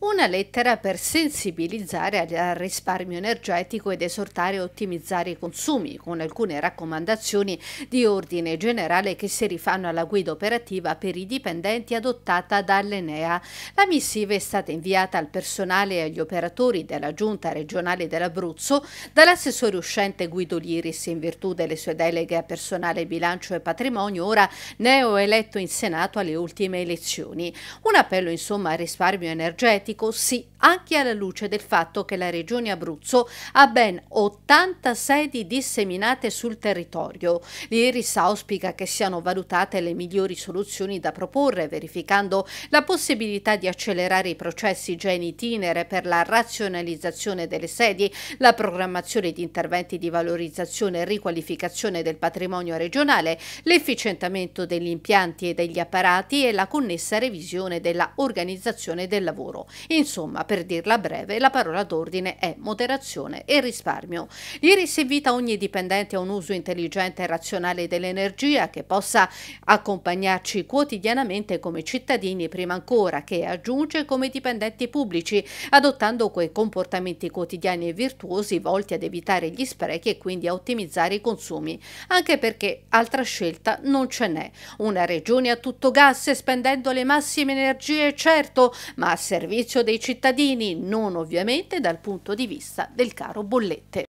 Una lettera per sensibilizzare al risparmio energetico ed esortare a ottimizzare i consumi, con alcune raccomandazioni di ordine generale che si rifanno alla guida operativa per i dipendenti adottata dall'Enea. La missiva è stata inviata al personale e agli operatori della Giunta regionale dell'Abruzzo dall'assessore uscente Guido Liris in virtù delle sue deleghe a personale, bilancio e patrimonio, ora neoeletto in Senato alle ultime elezioni. Un appello insomma al risparmio energetico energetico sì, anche alla luce del fatto che la Regione Abruzzo ha ben 80 sedi disseminate sul territorio. L'IRIS auspica che siano valutate le migliori soluzioni da proporre, verificando la possibilità di accelerare i processi già in itinere per la razionalizzazione delle sedi, la programmazione di interventi di valorizzazione e riqualificazione del patrimonio regionale, l'efficientamento degli impianti e degli apparati e la connessa revisione della organizzazione del lavoro. Insomma, per dirla breve, la parola d'ordine è moderazione e risparmio. Ieri si invita ogni dipendente a un uso intelligente e razionale dell'energia che possa accompagnarci quotidianamente come cittadini prima ancora che aggiunge come dipendenti pubblici, adottando quei comportamenti quotidiani e virtuosi volti ad evitare gli sprechi e quindi a ottimizzare i consumi, anche perché altra scelta non ce n'è. Una regione a tutto gas spendendo le massime energie, certo, ma a servizio beneficio dei cittadini, non ovviamente dal punto di vista del caro bollette.